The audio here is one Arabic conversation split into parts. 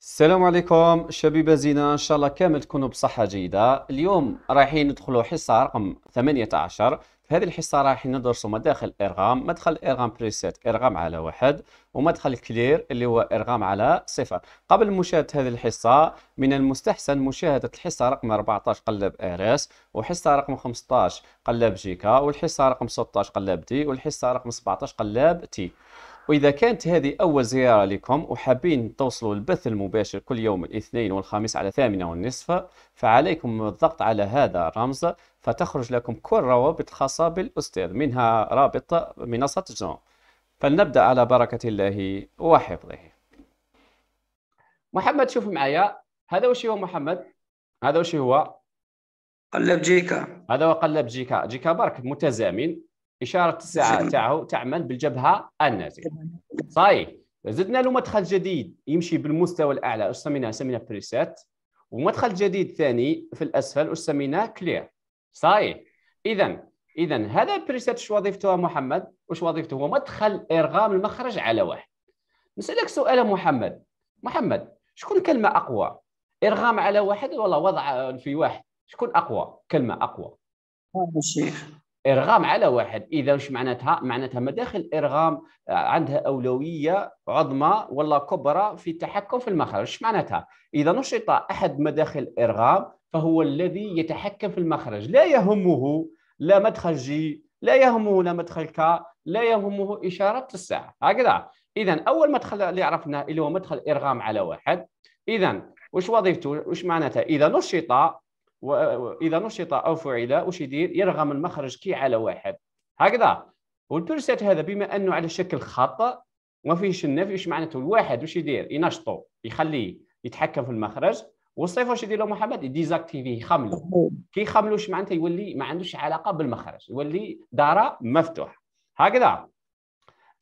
السلام عليكم شبيبة زينة إن شاء الله كامل تكونوا بصحة جيدة اليوم رايحين ندخلوا حصة رقم 18 هذه الحصة راح ندرسوا مداخل إرغام مدخل إرغام بريسيت إرغام على واحد ومدخل كلير اللي هو إرغام على صفر قبل مشاهدة هذه الحصة من المستحسن مشاهدة الحصة رقم 14 قلب إيريس وحصة رقم 15 قلب جيكا والحصة رقم 16 قلب دي والحصة رقم 17 قلب تي وإذا كانت هذه أول زيارة لكم وحابين توصلوا البث المباشر كل يوم الاثنين والخميس على ثامنة والنصف فعليكم الضغط على هذا الرمز فتخرج لكم كل روابط خاصة بالأستاذ منها رابط منصة جون فلنبدأ على بركة الله وحفظه محمد شوف معايا هذا وش هو محمد هذا وش هو قلب جيكا هذا هو قلب جيكا جيكا برك متزامن اشاره الساعه تاعه تعمل بالجبهه النازله صحيح زدنا له مدخل جديد يمشي بالمستوى الاعلى اش سميناه سميناه بريسات ومدخل جديد ثاني في الاسفل اش سميناه كلير صحيح اذا اذا هذا البريسات وش وظيفته محمد وش وظيفته هو مدخل ارغام المخرج على واحد نسالك سؤال محمد محمد شكون كلمه اقوى ارغام على واحد ولا وضع في واحد شكون اقوى كلمه اقوى هذا الشيخ ارغام على واحد اذا وش معناتها معناتها مداخل الارغام آه، عندها اولويه عظمى ولا كبرى في التحكم في المخرج وش معناتها اذا نشط احد مداخل الارغام فهو الذي يتحكم في المخرج لا يهمه لا مدخل جي لا يهمه لا مدخل كا لا يهمه اشاره الساعه هكذا اذا اول مدخل اللي عرفناه اللي هو مدخل ارغام على واحد اذا وش وظيفته وش معناتها اذا نشط واذا نشط او فعل وش يدير يرغم المخرج كي على واحد هكذا والبرسيت هذا بما انه على شكل خط وما فيهش النفي وش معناته الواحد وش يدير ينشطه يخليه يتحكم في المخرج والصيف واش يدير له محمد ديزاكتيفي يخملو كي يخملو معناته يولي ما عندوش علاقه بالمخرج يولي داره مفتوح هكذا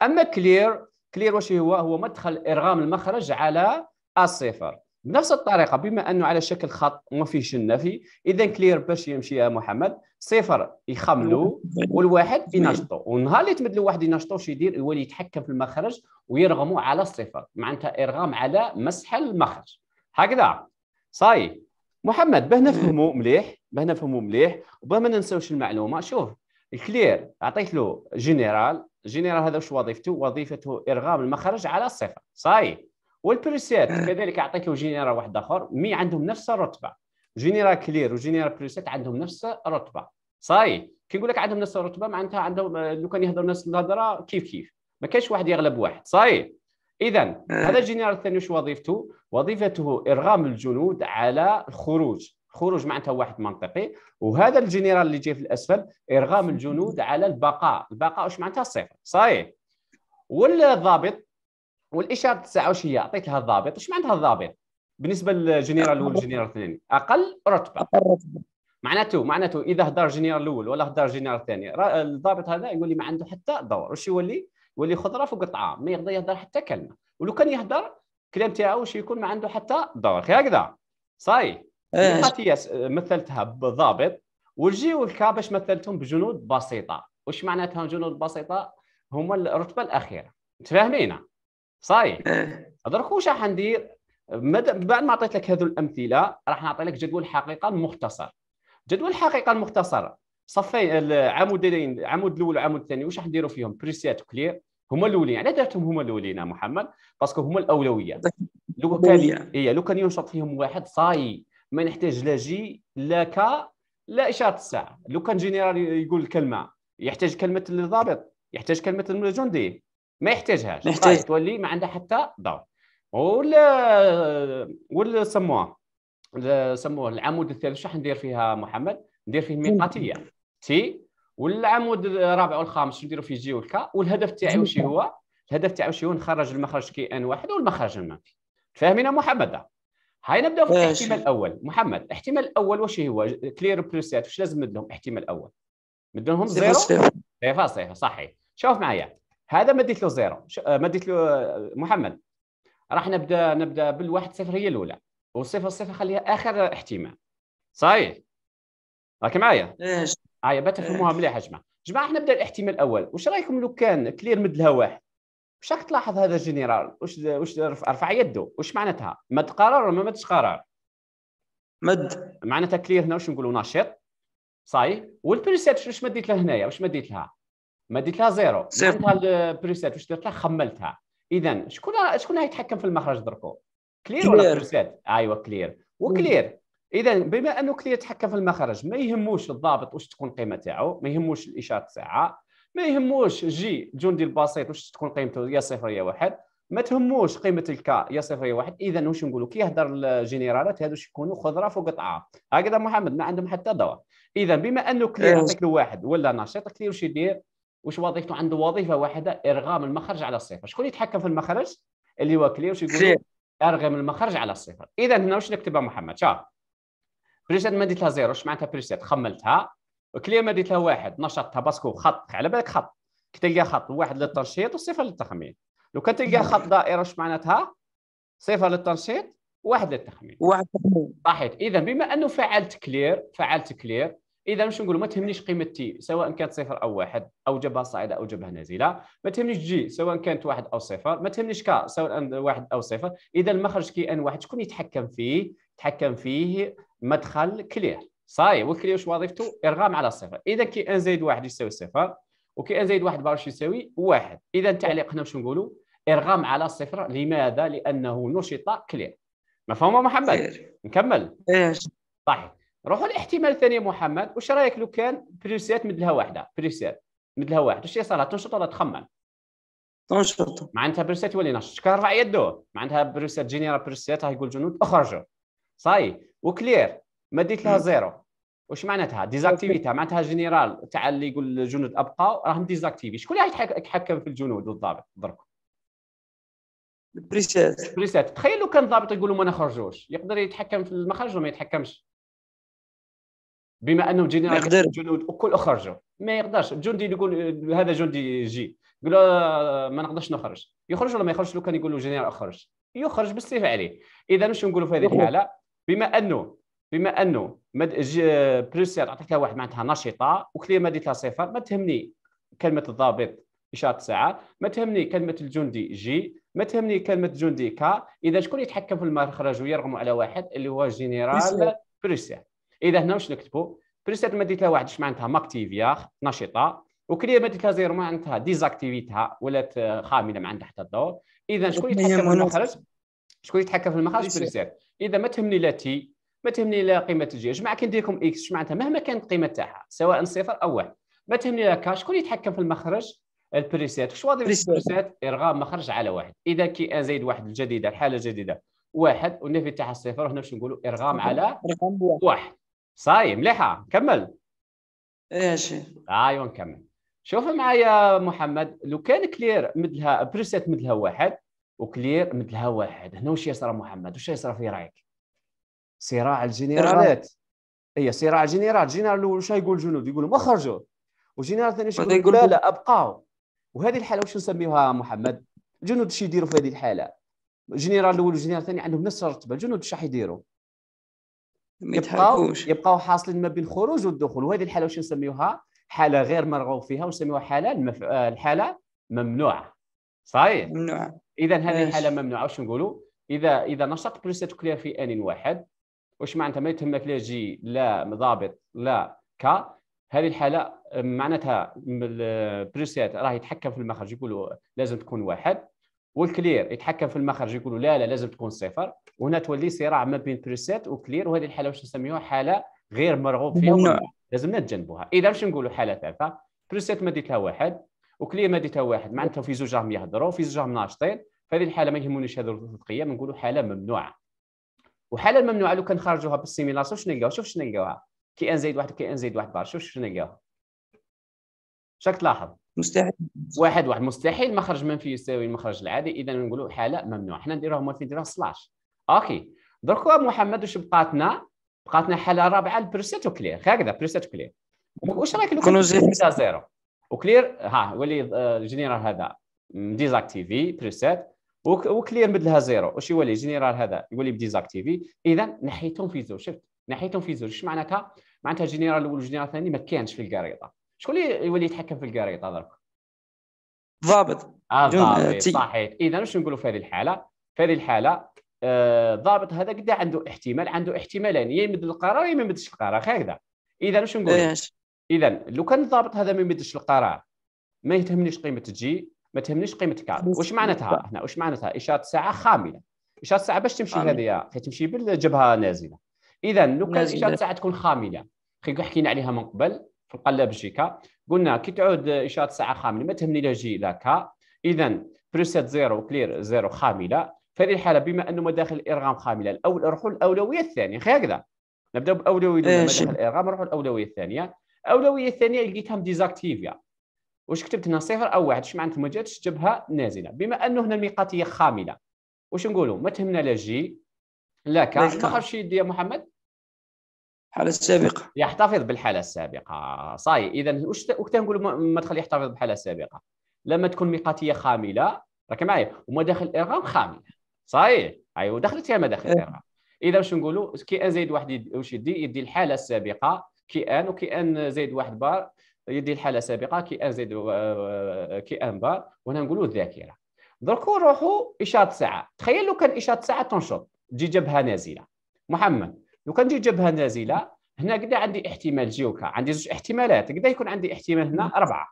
اما كلير كلير واش هو هو مدخل ارغام المخرج على الصفر بنفس الطريقه بما انه على شكل خط وما فيهش النفي اذا كلير باش يمشي يا محمد صفر يخملوا والواحد ينشطوا ونهار اللي تمدلوا واحد ينشطوا واش يدير يولي يتحكم في المخرج ويرغموا على الصفر معناتها ارغام على مسح المخرج هكذا صاي محمد باه نفهموا مليح باه نفهموا مليح وباه ما ننساوش المعلومه شوف الكلير عطيت له جينيرال جينيرال هذا واش وظيفته وظيفته ارغام المخرج على الصفر صاي والبريسيت آه. كذلك اعطيته جينيرال واحد اخر مي عندهم نفس الرتبه جينيرال كلير وجينيرال بريسيت عندهم نفس الرتبه صاي كي نقول لك عندهم نفس الرتبه معناتها عندهم آه، لو كان يهضر نفس الهضره كيف كيف ما كاينش واحد يغلب واحد صاي اذا آه. هذا الجينيرال الثاني وش وظيفته؟ وظيفته ارغام الجنود على الخروج الخروج معناتها واحد منطقي وهذا الجنرال اللي جاي في الاسفل ارغام الجنود على البقاء البقاء واش معناتها صفر صحيح والضابط والاشاره هي؟ اعطيت لها الضابط واش معناتها الضابط بالنسبه للجنرال الاول والجنرال الثاني اقل رتبه اقل رتبه معناته معناته اذا هدر جنرال الاول ولا هدر جنرال الثاني الضابط هذا يقول لي ما عنده حتى دور واش يولي يولي خضره في قطعه ما يقدر يهدر حتى كلمه ولو كان يهدر الكلام تاعو واش يكون ما عنده حتى دور هكذا صاي قاتياس مثلتها بضابط والجي والكا باش مثلتهم بجنود بسيطه واش معناتها جنود بسيطه هما الرتبه الاخيره تفاهمينا صاي درك واش راح ندير مد... بعد ما عطيت لك هذو الامثله راح نعطي لك جدول حقيقه مختصر جدول الحقيقه المختصر صفين العمودين العمود الاول والعمود الثاني واش راح نديروا فيهم بريسيات وكلير هما الاولين علاه درتهم هما الاولين محمد باسكو هما الاولويه لو كان إيه لو كان ينشط فيهم واحد صاي ما نحتاج لا جي لا كا لا اشاره الساعه لو كان جينيرال يقول الكلمه يحتاج كلمه الضابط يحتاج كلمه الجندي ما يحتاجهاش محتاج طيب، تولي ما عندها حتى دور ولا ولا سموها سموه العمود الثالث شحال ندير فيها محمد ندير فيه ميقاتيه تي والعمود الرابع والخامس نديروا نديرو فيه جي والكا والهدف تاعي واش هو الهدف تاعي واش هو نخرج المخرج كي ان واحد والمخرج المنفي فاهمين محمد هاي نبدا في الاحتمال الاول محمد الاحتمال الاول واش هو كلير بلوسات واش لازم ندلهم الاحتمال الاول ندلهم زيرو صفر صحيح شوف معايا هذا ما له زيرو آه، ما له آه، محمد راح نبدا نبدا بالواحد صفر هي الاولى والصفر صفر خليها اخر احتمال صحيح راك معايا؟ ايش هيا بتفهموها مليح يا جماعه جماعه نبدا الاحتمال الاول واش رايكم لو كان كلير مد لها واحد واش راك تلاحظ هذا الجنرال واش واش رفع يده واش معناتها مد قرار ولا ما مدش قرار مد معناتها كلير هنا واش نقولوا نشيط صاي والبريسيت واش مديت له هنايا واش مديت لها ما لها زيرو معناتها البريسيت واش درت لها خملتها اذا شكون شكون هيتحكم في المخرج دركو كلير ولا بريسيت ايوا كلير وكلير اذا بما انه كلير يتحكم في المخرج ما يهموش الضابط واش تكون القيمه تاعو ما يهموش الاشاره تاعها ما يهموش جي جندي البسيط واش تكون قيمته يا صفر يا واحد ما تهموش قيمه الكا يا صفر يا واحد اذا واش نقولوا كي يهضر الجنرالات هذو يكونوا خضره فوق قطعه هكذا محمد ما عندهم حتى دور اذا بما انه إيه. كلير يعطيك واحد ولا نشيط كلير واش يدير واش وظيفته عنده وظيفه واحده ارغام المخرج على الصفر شكون يتحكم في المخرج اللي هو كلير يقول ارغم المخرج على الصفر اذا هنا واش نكتبها محمد شاف بريسيت مديتها لها زيرو واش معناتها بريسيت خملتها كلير مديتها لها واحد نشطتها باسكو خط على بالك خط كي تلقى خط واحد للتنشيط وصفر للتخمين لو كان تلقى نعم. خط دائره واش معناتها صفر للتنشيط واحد للتخمين واحد صحيح اذا بما انه فعلت كلير فعلت كلير اذا مش نقولوا ما تهمنيش قيمه تي سواء كانت صفر او واحد او جبهه صاعده او جبهه نازله ما تهمنيش جي سواء كانت واحد او صفر ما تهمنيش كا سواء واحد او صفر اذا المخرج كي ان واحد شكون يتحكم فيه يتحكم فيه مدخل كلير صاي وكلير واش وظيفته ارغام على الصفر اذا كي ان زائد واحد يساوي صفر وكي ان زائد واحد باش يساوي واحد اذا التعليق هنا واش نقولوا ارغام على الصفر لماذا لانه نشط كلير مفهوم محمد نكمل صحيح روحوا الاحتمال الثاني محمد واش رايك لو كان بريسيات مدلها واحده بريسيات مدلها واحده اش صار تنشط ولا تخمم تنشط معناتها بريسيات يولي نشط كان رفع يده معناتها بريسيات جينيرال بريسيات يقول جنود اخرجوا صاي وكلير مديت لها زيرو واش معناتها ديزاكتيفيتها معناتها جينيرال تاع اللي يقول الجنود ابقى راهم ديزاكتيفي شكون اللي يتحكم في الجنود والضابط درك البريسات البريسات تخيل لو كان ضابط يقول لهم ما نخرجوش يقدر يتحكم في المخرج ولا ما يتحكمش بما انه جنرال جنود الكل اخرجوا ما يقدرش الجندي يقول هذا جندي جي يقول آه، ما نقدرش نخرج يخرج ولا ما يخرجش لو كان يقول له جنرال اخرج يخرج بالسيف عليه اذا واش نقولوا في هذه الحاله بما انه بما انه بروسيا عطيت عطيتها واحد معناتها نشطه وكلير ما ديتها صفر ما تهمني كلمه الضابط اشاره ساعه ما تهمني كلمه الجندي جي ما تهمني كلمه جندي كا اذا شكون يتحكم في المخرج ويرغم على واحد اللي هو جنرال بروسيا اذا هنا واش نكتبوا بريسيت مديتها واحد واحد معناتها ماكتيفيا نشطه وكليه مديتها زيرو معناتها ديزاكتيفيتها ولات آه، خامله ما عندها حتى الدور اذا شكون يتحكم في المخرج شكون يتحكم في المخرج بريسيت اذا ما تهمني لا تي ما تهمني لا قيمه الجي اش كي ندير لكم اكس معناتها مهما كانت القيمه تاعها سواء صفر او واحد ما تهمني لا كاش شكون يتحكم في المخرج البريسيت شو واضح البريسيت ارغام مخرج على واحد اذا كي ان زائد واحد الجديده الحاله الجديده واحد والنفي تاعها صفر هنا باش نقولوا ارغام على واحد صاي مليحه كمل ايه شي ايوا طيب، نكمل شوف معايا محمد لو كان كلير مثلها بريسيت مثلها واحد وكلير مثلها واحد هنا واش يصرى محمد واش يصرى في رايك صراع الجنرالات هي إيه، صراع الجنرال الجنرال الاول واش يقول الجنود يقول لهم خرجوا والجنرال الثاني يقول لا لا ابقاو وهذه الحاله واش نسميوها محمد الجنود اش يديروا في هذه الحاله الجنرال الاول والجنرال الثاني عندهم نفس الرتبه الجنود اش راح يديروا يبقاو يبقاو حاصلين ما بين الخروج والدخول وهذه الحاله واش نسميوها حاله غير مرغوب فيها ونسميوها حاله المف... آه، الحاله ممنوعه صحيح ممنوعه اذا هذه الحاله ممنوعه واش نقولوا اذا اذا نشط بلس كلير في ان واحد واش معناتها ما يتهمك لا جي لا ضابط لا كا هذه الحاله معناتها البريسيات راه يتحكم في المخرج يقولوا لازم تكون واحد والكلير يتحكم في المخرج يقولوا لا لا لازم تكون صفر وهنا تولي صراع ما بين بريسيت وكلير وهذه الحاله واش نسميوها حاله غير مرغوب فيها لازم نتجنبوها اذا باش نقولوا حاله ثالثه بريسيت ما ديتها واحد وكلير ما ديتها واحد معناتها في زوج راهم يهضروا في زوج راهم ناشطين فهذه الحاله ما يهمونيش هذو القيم نقولوا حاله ممنوعه وحاله الممنوعه لو كان خرجوها بالسيميلاسيون شنو نلقاو شوف شنو نلقاوها كي ان زائد واحد كي ان زائد واحد بار شوف شنو نلقاوها شك تلاحظ مستحيل واحد واحد مستحيل مخرج منفي يساوي المخرج العادي اذا نقولوا حاله ممنوع حنا نديروها في نديروها سلاش اوكي دركوا محمد واش بقاتنا بقاتنا حاله رابعه البرسيت وكلير هكذا برسيت وكلير واش رايك لو كان زيرو وكلير ها ولي الجنرال آه، هذا ديزاكتيفي بريسيت وكلير بدلها زيرو واش يولي الجنرال هذا يولي بديزاكتيفي اذا نحيتهم في زوج شفت نحيتهم في زوج اش معناتها معناتها الجنرال الاول والجنرال الثاني ما كانش في الكاريطه شكون اللي يولي يتحكم في الكاريطه درك ضابط آه، ضابط آه، صحيح إيه، اذا واش نقولوا في هذه الحاله في هذه الحاله الضابط آه هذا قد عنده احتمال عنده احتمالين يا يمد القرار يا ما يمدش القرار هكذا اذا واش نقولوا اذا لو كان الضابط هذا ما يمدش القرار ما يتهمنيش قيمه جي ما تهمنيش قيمه كار واش معناتها هنا واش معناتها اشاره ساعه خامله اشاره ساعه باش تمشي هذه تمشي بالجبهه نازله اذا لو كان اشاره ساعه تكون خامله خي حكينا عليها من قبل في القلة بلجيكا قلنا كي تعود إشارة ساعة خاملة ما تهمني لا جي لا كا إذا بريسيت زيرو كلير زيرو خاملة في هذه الحالة بما أنه مداخل الإرغام خاملة الأول نروحوا الأولوية الثانية خي هكذا نبدأ بأولوية مداخل الإرغام نروحوا الأولوية الثانية الأولوية الثانية لقيتهم ديزاكتيفيا يعني. واش كتبت هنا صفر أو واحد اش معناتها ما جاتش جبهة نازلة بما أنه هنا الميقاتية خاملة واش نقولوا ما تهمنا لا جي لا كا ما خرجش يدي يا محمد الحاله السابقه يحتفظ بالحاله السابقه صاي اذا واش تنقول المدخل يحتفظ بالحاله السابقه لما تكون ميقاتيه خامله راك معايا ومداخل ارغام خامله صاي ايوا دخلت يا مداخل إيه. ارغام اذا واش نقولوا كي ان زائد واحد واش يدي يدي الحاله السابقه كي ان وكي ان زائد واحد بار يدي الحاله السابقه كي ان زائد آه، آه، كي ان بار وهنا نقولوا الذاكره دركو نروحوا اشاره ساعه تخيل لو كان اشاره ساعه تنشط تجي جبهه نازله محمد لو كان نجي جبهه نازله هنا قد عندي احتمال جيوكا عندي زوج احتمالات قد يكون عندي احتمال هنا اربعه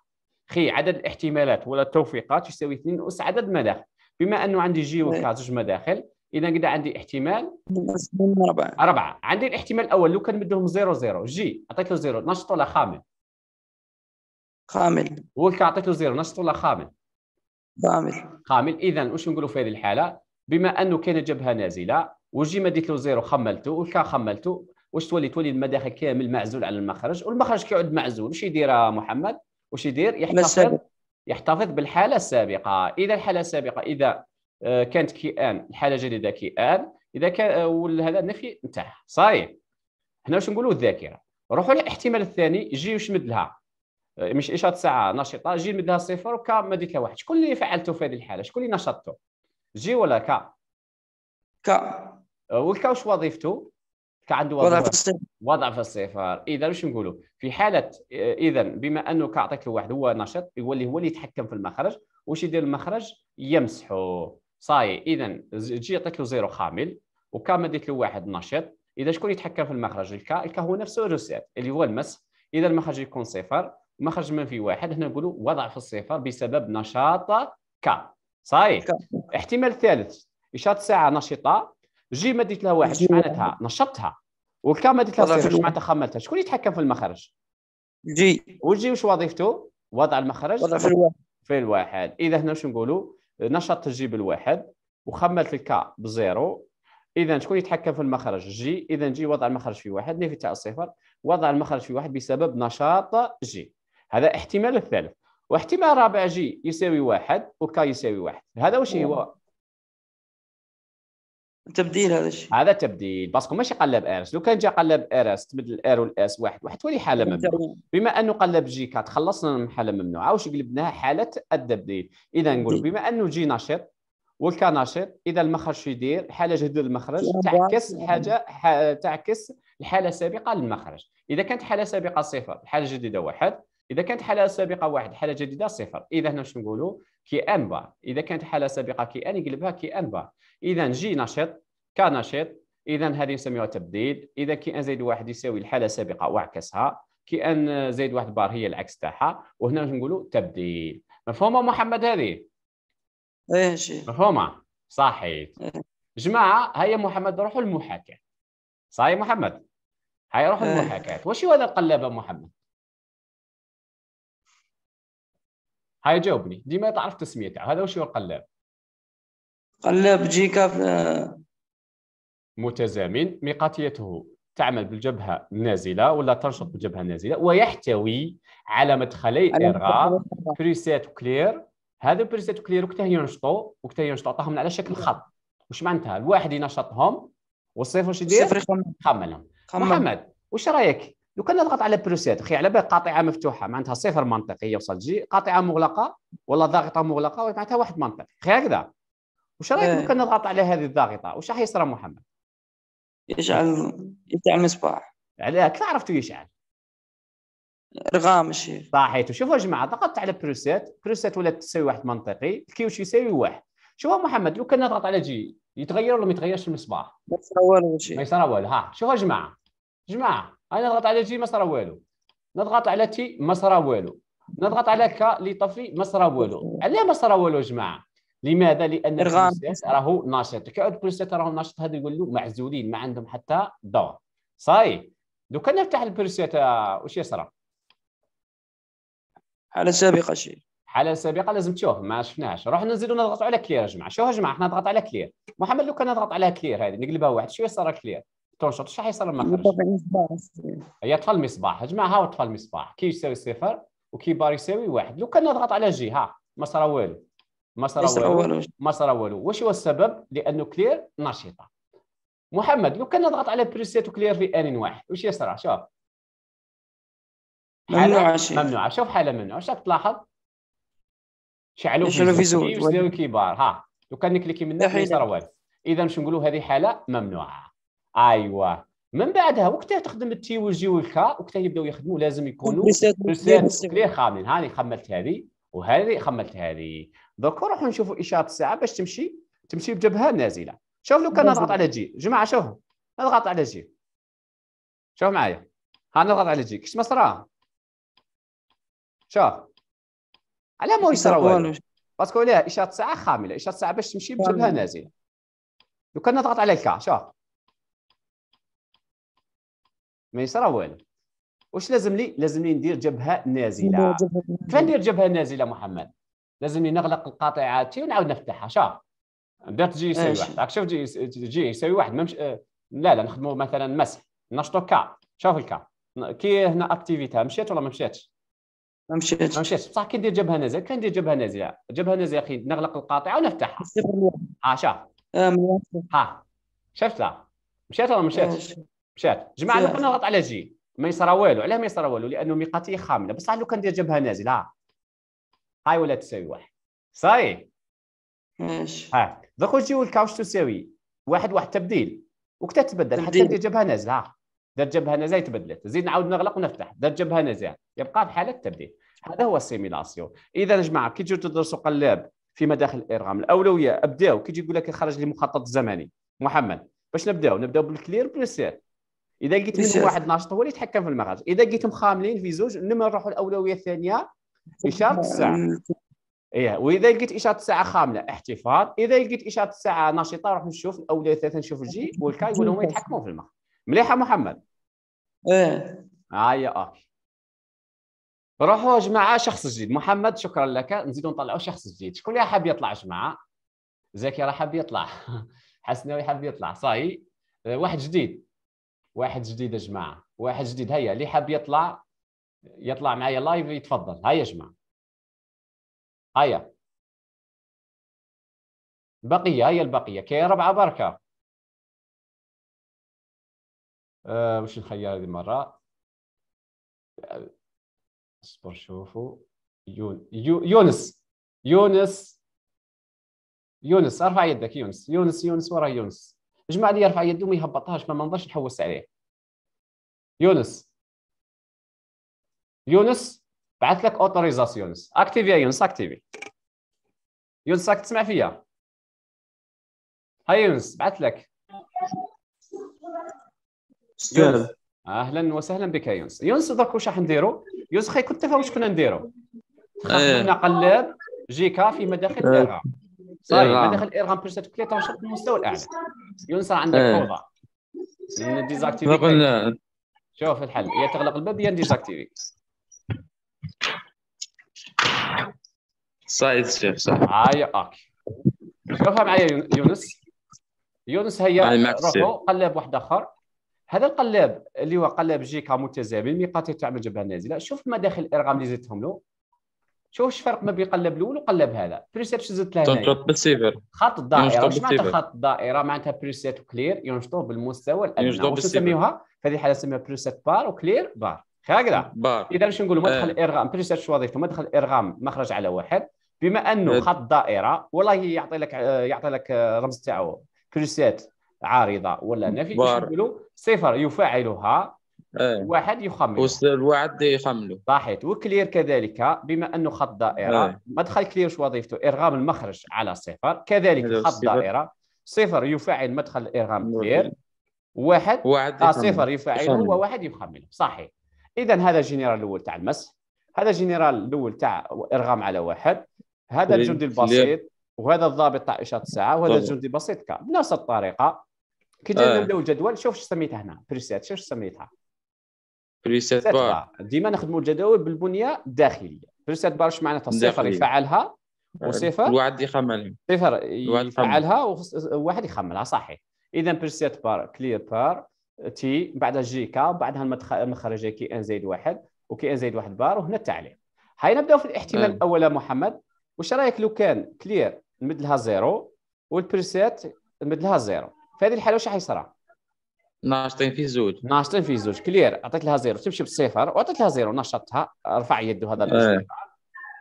خي عدد الاحتمالات ولا التوفيقات يساوي اثنين اس عدد المداخل بما انه عندي جيوكا نعم. زوج مداخل اذا قد عندي احتمال اربعه اربعه عندي الاحتمال الاول لو كان مدهم زيرو زيرو جي عطيت له زيرو نشط ولا خامل خامل والكا عطيت له زيرو نشط ولا خامل خامل خامل اذا واش نقولوا في هذه الحاله بما انه كان جبهه نازله وجي ما ديت له زيرو خملته والكا خملته واش تولي تولي المداخل كامل معزول على المخرج والمخرج كيعود معزول واش يدير محمد واش يدير يحتفظ يحتفظ بالحاله السابقه اذا الحاله السابقه اذا آه، كانت كي ان الحاله الجديده كي ان اذا كان آه، وهذا النفي نتاعها صحيح حنا واش نقولوا الذاكره روحوا للاحتمال الثاني جي واش مد لها آه، مش اشاره ساعه نشطه جي مد لها صفر وكا مديت لها واحد شكون اللي فعلته في هذه الحاله شكون اللي نشطته جي ولا كا كا آه، والكاوش وظيفته كا عنده وضع في الصيف وضع في الصفر اذا واش نقولوا في حاله آه، اذا بما انه كاعطيك الواحد هو نشط هو هو اللي يتحكم في المخرج واش يدير المخرج يمسحه صاي اذا تجي يعطيك له زيرو خامل وكا ديت له واحد نشط اذا شكون يتحكم في المخرج الكا الكا هو نفسه الرسات اللي هو المسح اذا المخرج يكون صفر مخرج في واحد هنا نقولوا وضع في الصفر بسبب نشاط كا صاي احتمال ثالث اشاره ساعه نشطه جي مديت لها واحد معناتها نشطتها والكا مديت لها صفر معناتها خملتها شكون يتحكم في المخرج؟ جي والجي واش وظيفته؟ وضع المخرج وضع في الواحد في الواحد اذا هنا واش نقولوا نشط الجي بالواحد وخملت الكا بزيرو اذا شكون يتحكم في المخرج جي اذا جي وضع المخرج في واحد نفي تاع الصفر وضع المخرج في واحد بسبب نشاط جي هذا احتمال الثالث واحتمال رابع جي يساوي واحد وكا يساوي واحد هذا واش هو تبديل هذا الشيء هذا تبديل باسكو ماشي قلب ارس لو كان جا قلب ارس تبدل الار والاس واحد واحد تولي حاله ممنوعه بما انه قلب جي كات خلصنا من حاله ممنوعه واش قلبناها حاله التبديل اذا نقول بما انه جي نشط والكا نشط اذا المخرج شو يدير حاله جديده المخرج تعكس حاجه ح... تعكس الحاله السابقه للمخرج اذا كانت حاله سابقه صفر الحاله الجديده واحد اذا كانت حاله سابقه واحد حاله جديده صفر اذا هنا واش نقولوا كي بار اذا كانت حاله سابقه كي ان يقلبها كي بار اذا جي نشط كا نشط اذا هذه نسميها تبديل اذا كي ان زائد واحد يساوي الحاله السابقه وعكسها كي ان زائد واحد بار هي العكس تاعها وهنا نقولوا تبديل مفهومه محمد هذه ايه شي مفهومه صحيح إيه. جماعه هيا محمد روحوا المحاكاه صحيح محمد هيا روحوا إيه. المحاكاه واش هو هذا القلابه محمد هاي جاوبني ديما تعرف تسميته هذا وش هو القلاب قلاب جيكا آه. متزامن ميقاتيته تعمل بالجبهة النازلة ولا تنشط بالجبهة النازلة ويحتوي على مدخلي إرغام بريسيت وكلير هذا بريسيت وكلير وقتها ينشطوا وقتها ينشطوا عطاهم على شكل خط وش معناتها الواحد ينشطهم والصفر واش يدير؟ يخملهم محمد وش رايك لو كان نضغط على سيت اخي على بالك قاطعه مفتوحه معناتها صفر منطقي يوصل جي قاطعه مغلقه ولا ضاغطه مغلقه معناتها واحد منطقي اخي هكذا وش رايك لو إيه. كان نضغط على هذه الضاغطه وش راح يصير محمد؟ يشعل يشعل المصباح علاه كيف عرفتوا يشعل؟ ارغام الشيخ صحيت شوفوا يا جماعه ضغطت على بروسيت بروسيت ولات تساوي واحد منطقي الكيو واش يساوي واحد شوفوا محمد لو كان نضغط على جي يتغير ولا ما يتغيرش المصباح؟ ما يصير والو ما يصير والو ها شوفوا يا جماعه جماعه انا نضغط على جي ما صرا والو نضغط على تي ما صرا والو نضغط على كا اللي ما صرا والو علاه ما صرا والو يا جماعه لماذا لان البروسيس راهو ناشط كعود البروسيس راهو ناشط هذا يقول له معزولين ما عندهم حتى دور صاي دوكا نفتح البروسيس آه، واش يصرى حاله سابقه شي حاله سابقه لازم تشوف ما شفناهاش روح نزيدو نضغط على كلير يا جماعه شوفوا يا جماعه حنا نضغط على كلير محمد لو كان نضغط على كلير هذه نقلبها واحد شويه صرا كلير تنشط شنو حيصير لما اخرج؟ يطلع المصباح يطفى المصباح يا جماعه ها وطفى المصباح كي يساوي صفر وكي بار يساوي واحد لو كان نضغط على جي ها ما صرا والو ما صرا والو ما صرا والو واش هو السبب؟ لانه كلير نشيطه محمد لو كان نضغط على بريسيت وكلير في ان واحد واش يصرى؟ شوف ممنوعه ممنوعه شوف حاله ممنوعه واش تلاحظ؟ شعلوا في زوج كبار ها لو كان نكليكي من هنا صرا والو اذا باش نقولوا هذه حاله ممنوعه ايوا من بعدها وقتها تخدم التي والجي والكا وقتها يبداو يخدموا لازم يكونوا كلير خاملين هاني خملت هذه وهذه خملت هذه دوك نروحوا نشوفوا اشاره الساعه باش تمشي تمشي بجبهه نازله شوف لو كان نضغط على جي جماعه شوفوا نضغط على جي شوف معايا ها نضغط على جي كش ما صرا شوف على ما يصرا والو باسكو لا اشاره الساعه خامله اشاره الساعه باش تمشي بجبهه نازله لو كان نضغط على الكا شوف ما يصرى والو واش لازم لي لازم لي ندير جبهه نازله كيفاش ندير جبهه نازله محمد لازمني نغلق تي ونعاود نفتحها شاف درت جي يساوي واحد راك شوف جي جي يساوي واحد ممش... آه، لا لا نخدموا مثلا مسح نشطو كا شوف الكا كي هنا اكتيفيتها مشات ولا ما مشاتش ما مشاتش ما مشاتش بصح كي ندير جبهه نازله كان ندير جبهه نازله جبهه نازله اخي نغلق القاطعه ونفتحها آه، آه، ها شاف ها شفتها لا مشات ولا ما مشاتش مشات جماعه لو كنا نضغط على جي ما يصرى والو علاه ما يصرى والو لانه ميقاتي خامله بصح لو كان ندير جبهه نازله هاي ولا تساوي واحد صاي ماشي ها دوك نجيو الكاوش تساوي واحد واحد تبديل وكتا تبدل حتى دير جبهه نازله دار جبهه نازله تبدلت زيد نعاود نغلق ونفتح دار جبهه نازله يبقى في حاله التبديل هذا هو السيميلاسيون اذا جماعه كي تجيو تدرسوا قلاب في مداخل الارغام الاولويه ابداو كي يجي يقول لك خرج لي مخطط زمني محمد باش نبداو نبداو بالكلير بلسير اذا لقيت منهم واحد ناشط هو اللي يتحكم في المخرج اذا لقيتهم خاملين في زوج لما نروحوا الاولويه الثانيه اشاره الساعه ايه واذا لقيت اشاره الساعه خامله احتفاظ اذا لقيت اشاره الساعه ناشطه نروح نشوف الاولويه الثالثه نشوف الجي والكاي ولا هما يتحكموا في المخرج مليحه محمد ايه ها آه اوكي آه. روحوا جماعه شخص جديد محمد شكرا لك نزيدو نطلعوا شخص جديد شكون اللي حاب يطلع جماعه زكي راه حاب يطلع حسناوي حاب يطلع صاي واحد جديد واحد جديد يا جماعه واحد جديد هيا اللي حاب يطلع يطلع معايا لايف يتفضل هيا يا جماعه هيا بقيه هيا البقيه كاين ربعه بركه أه واش نخير هذه المره اصبر شوفوا يون... يو... يونس يونس يونس ارفع يدك يونس يونس يونس ورا يونس جمع اللي يرفع يده ما يهبطهاش ما نقدرش نحوس عليه يونس يونس بعث لك اوتوريزاسيون يونس اكتيفي يا يونس اكتيفي يونس راك تسمع فيا هاي يونس بعث لك يونس اهلا وسهلا بك يا يونس يونس درك واش راح نديرو يونس خي كنت تفهم واش كنا نديرو إيه. خلينا قلاب جيكا في مداخل إيه. دارها صحيح داخل الارهام بلس تكلي تنشط المستوى الاعلى آه. ينصر عندك إيه. فوضى ديزاكتيفي قلنا شوف الحل يا تغلق الباب يا ديزاكتيفي سايد شيف صح هيا أيوة، اوكي شوفها معايا يونس يونس هيا روحو قلاب واحد اخر هذا القلاب اللي هو قلاب جيكا متزامن ميقاتي تعمل جبهه نازله شوف مداخل ارغام اللي زدتهم له شوف واش الفرق ما بين قلب الاول وقلب هذا بريسيت زدت له تنشط بالسيفر خط الدائره يعني واش معناتها خط الدائره معناتها بريسيت وكلير ينشطوا بالمستوى الادنى ينشطوا واش نسميوها في هذه الحاله نسميها بريسيت بار وكلير بار هكذا بار اذا باش نقولوا مدخل الارغام آه. بريسيت شو وظيفته مدخل الارغام مخرج على واحد بما انه آه. خط دائره والله يعطي لك يعطي لك الرمز تاعو بريسيت عارضه ولا نفي باش نقولوا صفر يفاعلها إيه. واحد واحد يخمم والواحد يخملو صحيح وكلير كذلك بما انه خط دائره آه. مدخل كلير شو وظيفته ارغام المخرج على صفر كذلك خط دائره صفر يفعل مدخل ارغام كلير واحد واحد آه صفر يفعله وواحد يخمله صحيح اذا هذا الجنرال الاول تاع المسح هذا الجنرال الاول تاع ارغام على واحد هذا الجندي البسيط وهذا الضابط تاع اشاره الساعه وهذا الجندي البسيط كا بنفس الطريقه كي إيه. نبداو الجدول شوف شو سميتها هنا بريسيت شوف شو سميتها بليس بار ديما نخدموا الجداول بالبنيه الداخليه بريست بار اش معناتها صفر يفعلها وصفر الواحد يخملها صفر يفعلها وواحد يخملها صحيح اذا بريست بار كلير بار تي بعدها جي كا بعدها المخرجه كي ان زائد واحد وكي ان زائد واحد بار وهنا التعليق هاي نبداو في الاحتمال الاول محمد واش رايك لو كان كلير نمد لها زيرو والبريسيت نمد لها زيرو في هذه الحاله واش حيصرى؟ ناشطين في زوج ناشطين في زوج كلير عطيت لها زيرو تمشي بالصفر وعطيت لها زيرو نشطتها رفع يده هذا ايه.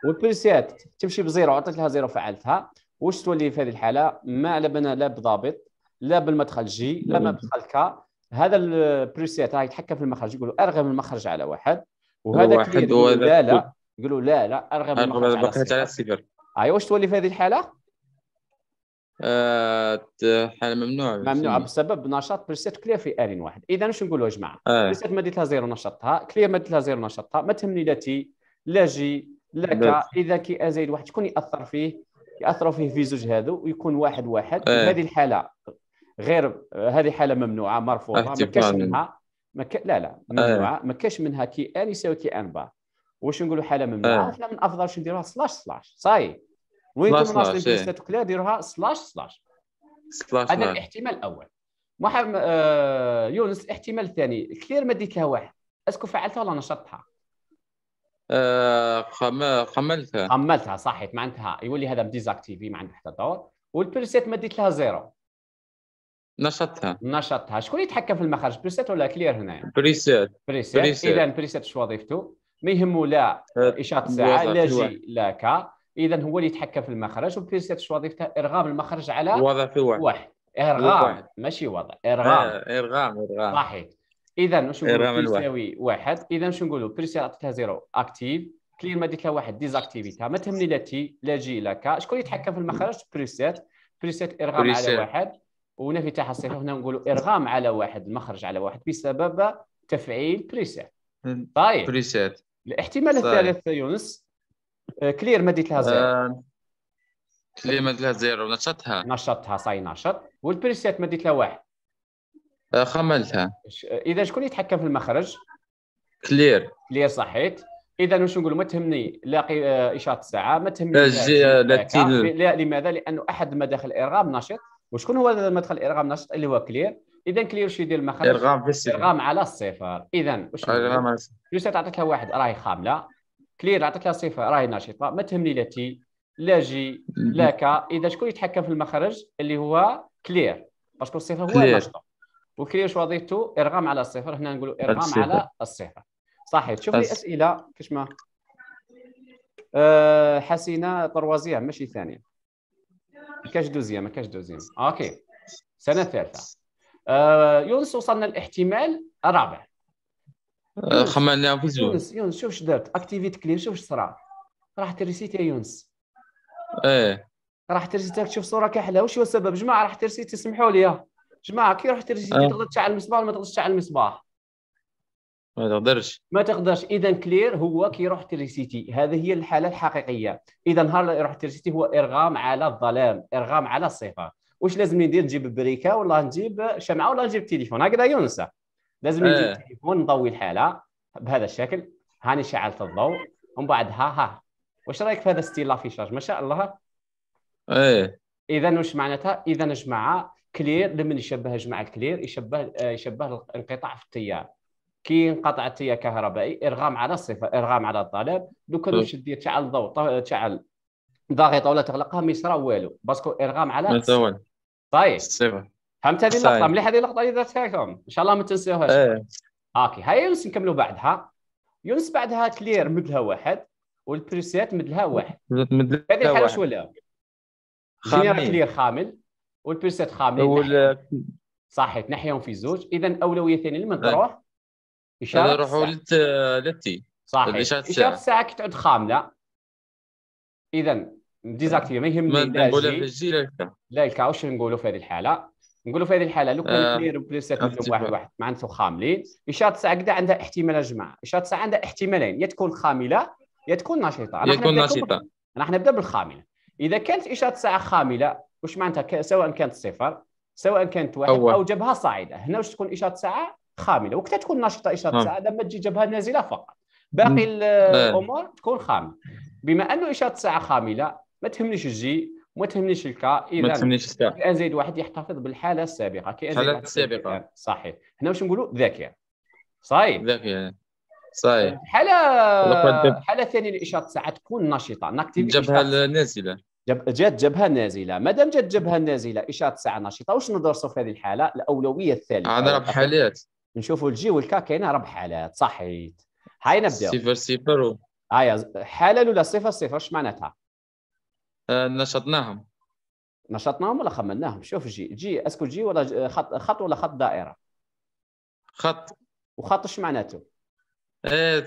والبريسيات تمشي بزيرو عطيت لها زيرو فعلتها واش تولي في هذه الحاله ما على بالنا لا بضابط لا بالمدخل جي لا بالمدخل كا هذا البريسيات راه يتحكم في المخرج يقولوا ارغم المخرج على واحد وهذا واحد لا لا يقولوا لا لا ارغم المخرج على صفر ايوا واش تولي في هذه الحاله آه، حاله ممنوعه ممنوعه بسبب نشاط بريسيت كلير في ارين واحد اذا واش نقولوا يا جماعه آه. بريسيت زيرو نشطها كلير مديتها زيرو نشطها ما تهمني لا تي لا جي لا كا اذا كي زائد واحد شكون ياثر فيه ياثروا فيه في زوج هذو ويكون واحد واحد آه. هذه الحاله غير هذه حاله ممنوعه مرفوضه ما كاش منها ما ك... لا لا آه. ممنوعه آه. ما كاش منها كي ان يساوي كي ان بار واش نقولوا حاله ممنوعه آه. من افضل واش نديروها سلاش سلاش صاي وين كل مناص ستاتو كلا ديرها سلاش سلاش سلاش هذا الاحتمال الاول محمد آه يونس الاحتمال الثاني كثير ما ديت لها واحد اسكو فعلتها ولا نشطتها؟ آه قملتها قملتها صحيت معناتها يولي هذا ديزاكتيفي ما عنده حتى دور والبريسيت ما ديت لها زيرو نشطتها نشطتها شكون يتحكم في المخرج بريسيت ولا كلير هنا بريسيت بريسيت اذا بريسيت شو وظيفته ما يهمو لا آه، اشاره ساعه لا جي لا كا اذا هو اللي يتحكم في المخرج وبريسيرش وظيفتها ارغام المخرج على في واحد, واحد. ارغام واحد. ماشي وضع ارغام آه. ارغام ارغام صحيح اذا واش نقولوا يساوي واحد اذا واش نقولوا بريسيت عطيتها زيرو اكتيف كلير ما ديت لها واحد ديزاكتيفيتها ما تهمني لا تي لا جي لا كا شكون يتحكم في المخرج بريسيت بريسيت ارغام بريسيت. على واحد ونفي تاعها الصفر هنا نقولوا ارغام على واحد المخرج على واحد بسبب تفعيل بريسيت طيب بريسيت الاحتمال طيب. الثالث يونس كلير آه، ما ديت لها زيرو كلير آه، ما ديت لها زيرو نشطتها نشطتها صاي نشط والبريسيت ما ديت لها واحد آه، خملتها اذا شكون يتحكم في المخرج كلير كلير صحيت اذا واش نقول ما تهمني لاقي اشاره الساعه ما تهمني لا لماذا لانه احد مداخل الارغام نشط وشكون هو مدخل الارغام نشط اللي هو كلير اذا كلير واش يدير المخرج ارغام في الصفر ارغام على الصفر اذا واش ارغام على الصفر واحد راهي خامله كلير عطيت لها صفه راهي ناشطه ما تهمني لا تي لا جي لا كا اذا شكون يتحكم في المخرج اللي هو كلير باسكو الصفر هو ناشطه وكلير شو وظيفته ارغام على الصفر هنا نقولوا ارغام الصفر. على الصفر صحيح شوف لي اسئله كاش ما أه حسينه طروازيه ماشي ثانيه ما كاش دوزيام ما كاش دوزيام اوكي سنه ثالثه أه يونس وصلنا الاحتمال الرابع خمن في زوج يونس يونس شوف اش درت اكتيفيت كليم شوف اش صرا راح ترسيتي يا يونس ايه راح ترسيتي تشوف صوره كحله واش هو السبب جماعه راح ترسيتي سمحوا لي جماعه كي راح ترسيتي أه. تقدر تشعل المصباح ولا ما تقدرش تشعل المصباح ما تقدرش ما تقدرش اذا كلير هو كي يروح تريسيتي هذه هي الحاله الحقيقيه اذا نهار اللي يروح تريسيتي هو ارغام على الظلام ارغام على الصفه واش لازم ندير نجيب بريكه ولا نجيب شمعه ولا نجيب تليفون هكذا يونس لازم يجي التليفون إيه. نضوي الحاله بهذا الشكل هاني شعلت الضوء ومن بعدها ها واش رايك في هذا ستيل لافيشاج ما شاء الله ايه اذا واش معناتها اذا جمع كلير لمن يشبه جمع الكلير يشبه آه، يشبه الانقطاع في التيار كي انقطع التيار كهربائي ارغام على الصفر ارغام على الطلب لو كان طيب. واش دير تشعل الضوء تشعل ضاغطه ولا تغلقها ما يصرى والو باسكو ارغام على طيب الصفر فهمت هذه اللقطه مليح هذه اللقطه ذاتها لكم ان شاء الله ما تنسوهاش ايه. اوكي هاي يونس نكملوا بعدها يونس بعدها كلير مدلها واحد والبريسيت مدلها واحد مدلها هذه الحاله شو ولا خامل كلير خامل والبريسيت خامل وال... صحيح تنحيهم في زوج اذا اولويه ثانيه لمن تروح اشاره نروحوا للتي صحيح اشاره الساعه كي تعود خامله اذا ديزاكتيفي ما يهمني لا الجي لا الكا واش نقولوا في هذه الحاله نقولوا في هذه الحاله لو كان آه. بلاير وبليسات واحد واحد مع خاملين اشاره تسعه كذا عندها احتمال يا جماعه اشاره تسعه عندها احتمالين يا تكون خامله يا تكون نشيطه يا تكون نشيطه راح نبدا بالخامله اذا كانت اشاره تسعه خامله واش معناتها سواء كانت صفر سواء كانت واحد أول. او جبهه صاعده هنا واش تكون اشاره تسعه خامله وقتها تكون نشطه اشاره تسعه نعم. لما تجي جبهه نازله فقط باقي نعم. الامور تكون خامله بما انه اشاره تسعه خامله ما تهمنيش الجي ما تهمنيش الكا اذا ما تهمنيش الساعه الان زائد واحد يحتفظ بالحاله السابقه كي الحاله السابقه صحيح هنا واش نقولوا ذاكر صحيح ذاكر صحيح حاله حاله ثانيه لاشاره الساعه تكون نشطه ناكتيف جبهه النازله جب... جات جبهه نازله مادام جات جبهه نازله اشاره الساعه نشطه واش ندرسوا في هذه الحاله الاولويه الثالثه هذا ربح حالات نشوفوا الجي والكا كاينه ربح حالات صحيت هاي نبداو صفر صفر هاي حاله الاولى صفر صفر اش معناتها آه، نشطناهم نشطناهم ولا خمناهم شوف جي جي اسكو جي ولا خط خط ولا خط دائره خط وخط اش معناته ايه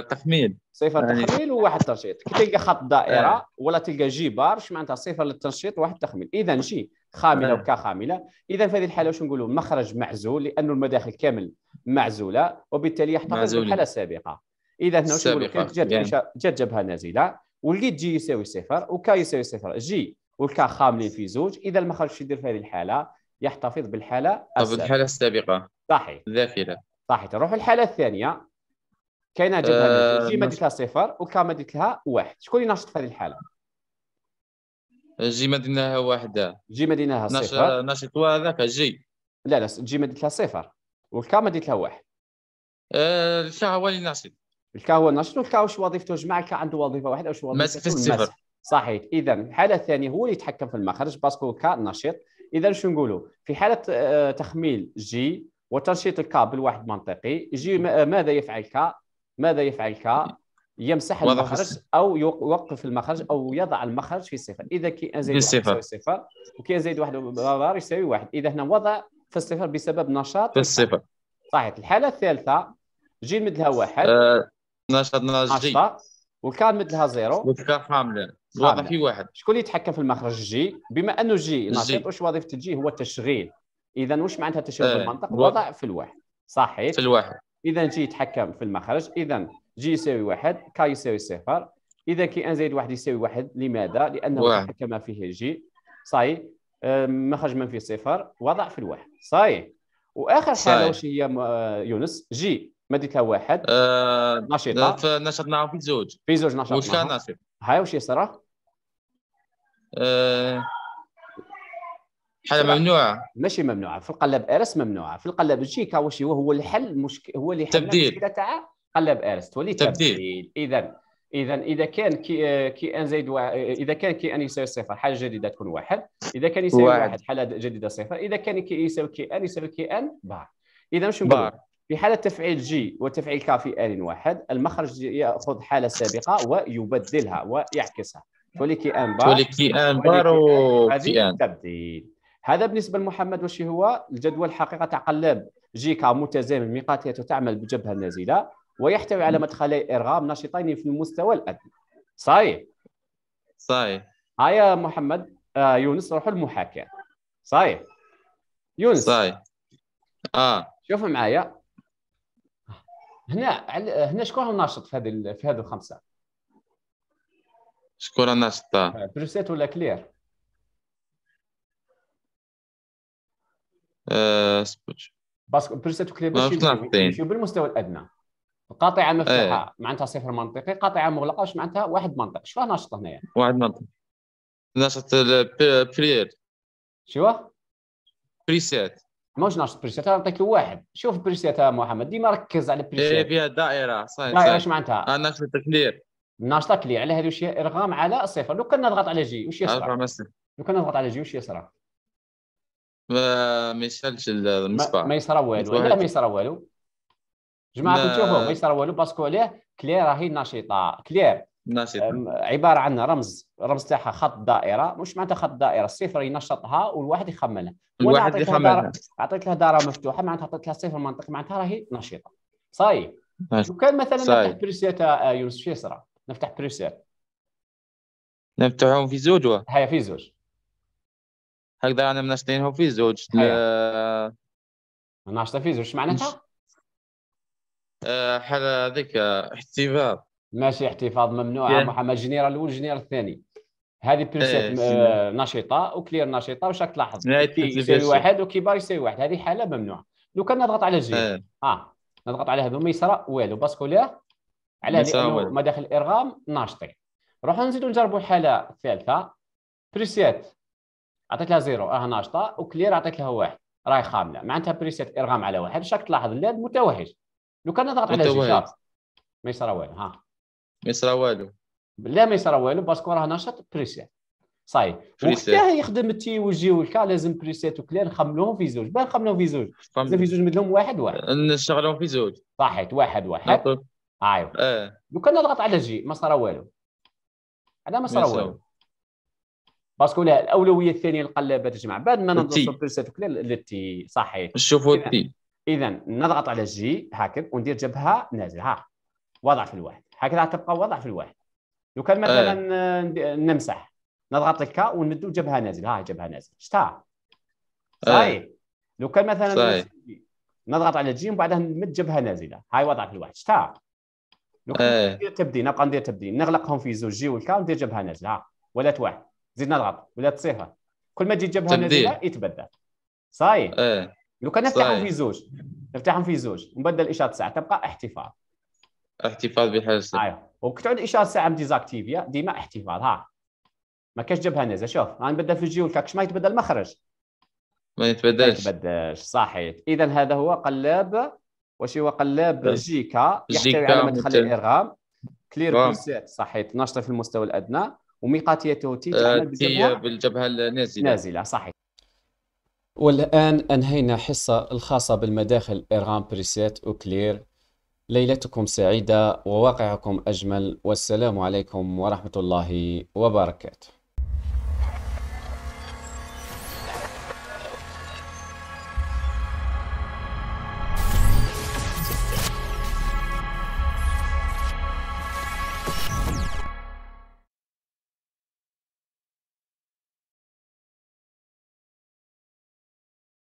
تخمين صفه يعني... تخمين وواحد تنشيط كي تلقى خط دائره آه. ولا تلقى جي بار اش معناتها صفه للتنشيط وواحد تخمين اذا جي خامله آه. وكا خامله اذا في هذه الحاله واش نقولوا مخرج معزول لانه المداخل كامل معزوله وبالتالي يحتفظ بالحاله السابقه اذا هنا واش نقولوا جات يعني جبهه نازله ولقيت جي يساوي صفر وكا يساوي صفر جي والكا خاملين في زوج اذا ما خرجش يدير في هذه الحاله يحتفظ بالحاله السابقه طب الحاله السابقه صحيح ذاكره صحيح تروح الحاله الثانيه كاينه جبهه أه... جي ما لها صفر وكا ما لها واحد شكون اللي ناشط في هذه الحاله جي ما درناها واحده جي ما درناها صفر ناشط هذاك جي لا لا جي ما لها صفر والكا ما لها واحد آه، الكا هو اللي ناشط الكا هو النشط والكا واش وظيفته جماعه الكا عنده وظيفه واحده واش وظيفته مسح في السفر صحيح اذا الحاله الثانيه هو اللي يتحكم في المخرج باسكو كا نشيط اذا شو نقولوا في حاله آه، تخميل جي وتنشيط الكا بالواحد منطقي جي آه، ماذا يفعل كا ماذا يفعل كا يمسح المخرج او يوقف المخرج او يضع المخرج في صفر اذا كي ان زائد واحد يساوي صفر وكي ان زائد واحد برار يساوي واحد اذا هنا وضع في الصفر بسبب نشاط في الصفر صحيح الحاله الثالثه جي نمد لها واحد أه 12 12 جي 10 مثلها زيرو والكار حامله الوضع في واحد شكون اللي يتحكم في المخرج جي بما انه جي نشيط واش وظيفه الجي هو التشغيل اذا واش معناتها تشغيل آه. المنطق الوضع في الواحد صحيح في الواحد اذا جي يتحكم في المخرج اذا جي يساوي واحد كا يساوي صفر اذا كي ان زائد واحد يساوي واحد لماذا؟ لانه كما تحكم فيه جي صحيح مخرج من فيه صفر وضع في الواحد صحيح واخر حاله واش هي آه، يونس جي ديت لها واحد آه نشيطه آه، في نشاط معهم في زوج في زوج نشاط واش كان نشيط هاي واش يصرى آه حاله ممنوعه ماشي ممنوعه في القلب ارس ممنوعه في القلب الجيكا واش هو هو الحل المشكل هو اللي حل تبديل المشكله تاع قلب ارس تولي تبديل, تبديل. اذا اذا اذا كان كي كي ان زائد اذا كان كي ان يساوي صفر حاجه جديده تكون واحد اذا كان يساوي واحد, واحد حاله جديده صفر اذا كان كي يساوي كي ان يساوي كي ان بار اذا شنو نقول؟ في حالة تفعيل جي وتفعيل كا في آل واحد المخرج يأخذ حالة سابقة ويبدلها ويعكسها توليكي ان بار توليكي ان بار وفي ان تبديل هذا بالنسبة لمحمد وش هو الجدول الحقيقة تاع قلاب جي كا متزامن ميقاتيته تعمل بجبهة نازلة ويحتوي على مدخلي إرغام ناشطين في المستوى الأدنى صحيح صحيح هيا محمد آه يونس روحوا المحاكاة صحيح يونس صحيح اه شوف معايا هنا هنا شكون الناشط في هذه في هذه الخمسه شكون الناشط آه، بروسيت ولا كلير اصبر آه، باسكو بروسيت وكلير ماشي بالمستوى الادنى قاطعه مفتوحه ايه. معناتها صفر منطقي قاطعه مغلقه واش معناتها واحد منطق شو ناشط هنايا يعني؟ واحد منطق ناشط بريير شو بريسيت ماهوش ناش بريسيتا نعطيك واحد شوف بريسيتا محمد ديما ركز على بريسيتا ايه فيها دائره صحيح دائره اش معناتها؟ ناشطه التكلير ناشطه كلير على هذا واش ارغام على صفر لو كان نضغط على جي واش يصرى؟ لو كان نضغط على جي واش يصرى؟ ما يسالش المصباح ما يصرى والو لا ما يصرى والو جماعه ما... تشوفوا ما يصرى والو باسكو عليه كلير راهي نشيطه كلير ناشط عباره عن رمز الرمز تاعها خط دائره مش معناتها خط دائره الصفر ينشطها والواحد يخمنها الواحد يخمنها اعطيت لها دائره مفتوحه معناتها اعطيت لها صفر منطق معناتها راهي نشيطه صاي طيب. شو طيب. كان مثلا صاي. نفتح طيب. بريسيت آه، يونس شو يصرى نفتح بريسيت نفتحهم في زوج و هيا في زوج هكذا انا مناشطينهم في زوج ل... آه، ناشطه في زوج معناتها؟ حال آه، هذيك احتفال ماشي احتفاظ ممنوع محمد جنيرال الاول جنيرال الثاني هذه بريسيت إيه، آه نشيطه وكلير نشيطه واش راك تلاحظ يساوي واحد وكبار يساوي واحد هذه حاله ممنوعه لو كان نضغط على جي اه, آه. نضغط على هذو ما يصرى والو باسكو ليه على ما مداخل الارغام ناشطين نروحو نزيدو نجربو الحاله الثالثه بريسيت عطيت لها زيرو اه ناشطه وكلير عطيت لها واحد راهي خامله معناتها بريسيت ارغام على واحد شاك تلاحظ اللاد متوهج لو كان نضغط على جي ما يصرى والو ها ما يصرى والو بلا ما يصرى والو باسكو راه نشاط بريسيت صاي وحتى يخدم وجي والكا لازم بريسيت وكلا نخملوهم في زوج بان نخملوهم في زوج لازم في زوج مدلهم واحد واحد نشتغلهم في زوج صحيت واحد واحد ايوا آه. لو كان نضغط على جي ما صرا والو على ما صرا والو باسكو لا الاولويه الثانيه القلابه تجمع بعد ما نضغط بريسيت وكلا للتي صحيت نشوفوا التي اذا نضغط على جي هكذا وندير جبهه نازله ها وضع في الواحد هكذا تبقى وضع في الواحد لو كان إيه. مثلا أه. نمسح نضغط الكا ونمدو جبهه نازل ها جبهه نازل شتا إيه. صحيح أه. لو كان مثلا صحيح. نضغط على الجيم وبعدها نمد جبهه نازله هاي وضع في الواحد شتا لو كان إيه. ندير تبديل نبقى ندير تبديل نغلقهم في زوج جي والكا وندير جبهه نازله ها ولات واحد زيد نضغط ولات صفر كل ما تجي جبهه نازله يتبدل صحيح أه. لو كان نفتحهم في زوج نفتحهم في زوج ونبدل اشاره ساعه تبقى احتفاظ احتفاظ بحاجه ايوه وكتعود اشاره ساعه مديزاكتيفيا ديما احتفاظ ها ما كاش جبهه نازله شوف نبدل في الجيول كاش ما يتبدل المخرج ما يتبدلش ما يتبدلش صحيح اذا هذا هو قلاب واش هو قلاب جيكا يحتوي على مدخل الارغام كلير بوسيت صحيح ناشطه في المستوى الادنى وميقاتيه توتي آه، تعمل بالجبهه بالجبهه النازله نازله صحيح والآن أنهينا حصة الخاصة بالمداخل إرغام بريسيت وكلير ليلتكم سعيدة وواقعكم أجمل والسلام عليكم ورحمة الله وبركاته